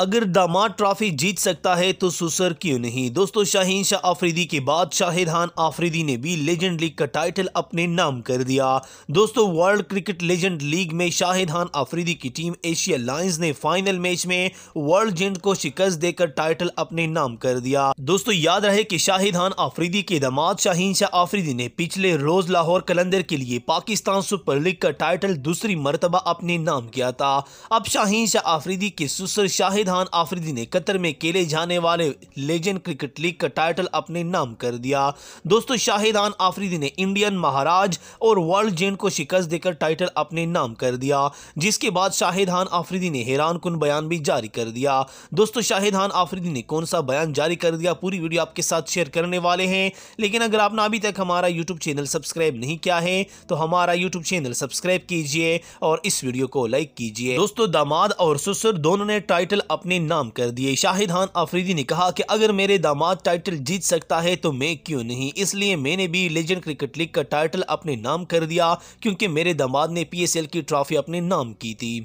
अगर दामाद ट्रॉफी जीत सकता है तो सुसर क्यों नहीं दोस्तों शाहीन शाह आफरीदी के बाद शाहिद खान आफरीदी ने भी लेजेंड लीग का टाइटल अपने नाम कर दिया दोस्तों वर्ल्ड क्रिकेट लेजेंड लीग में शाहिद खान आफरीदी की टीम एशिया लायंस ने फाइनल मैच में वर्ल्ड जेंट को शिकस्त देकर टाइटल अपने नाम कर दिया दोस्तों याद रहे की शाहिद खान आफरीदी के दामाद शाहीन शाह आफरीदी ने पिछले रोज लाहौर कलंदर के लिए पाकिस्तान सुपर लीग का टाइटल दूसरी मरतबा अपने नाम किया था अब शाहीन शाह आफरीदी के सुसर शाहिद शाहिदहान आफरीदी ने कतर में खेले जाने वाले लेजेंड क्रिकेट लीग का टाइटल अपने नाम कर दिया दोस्तों शाहिदान आफरीदी ने इंडियन महाराज और वर्ल्ड जेंट को शिकस्त देकर टाइटल अपने नाम कर दिया जिसके बाद शाहिदान आफरीदी ने हैरान कन बयान भी जारी कर दिया दोस्तों शाहिदान आफरीदी ने कौन सा बयान जारी कर दिया पूरी वीडियो आपके साथ शेयर करने वाले हैं लेकिन अगर आपने अभी तक हमारा यूट्यूब चैनल सब्सक्राइब नहीं किया है तो हमारा यूट्यूब चैनल सब्सक्राइब कीजिए और इस वीडियो को लाइक कीजिए दोस्तों दामाद और ससुर दोनों ने टाइटल अपने नाम कर दिए शाहिद खान आफरीदी ने कहा कि अगर मेरे दामाद टाइटल जीत सकता है तो मैं क्यों नहीं इसलिए मैंने भी लेजेंड क्रिकेट लीग का टाइटल अपने नाम कर दिया क्योंकि मेरे दामाद ने पीएसएल की ट्रॉफी अपने नाम की थी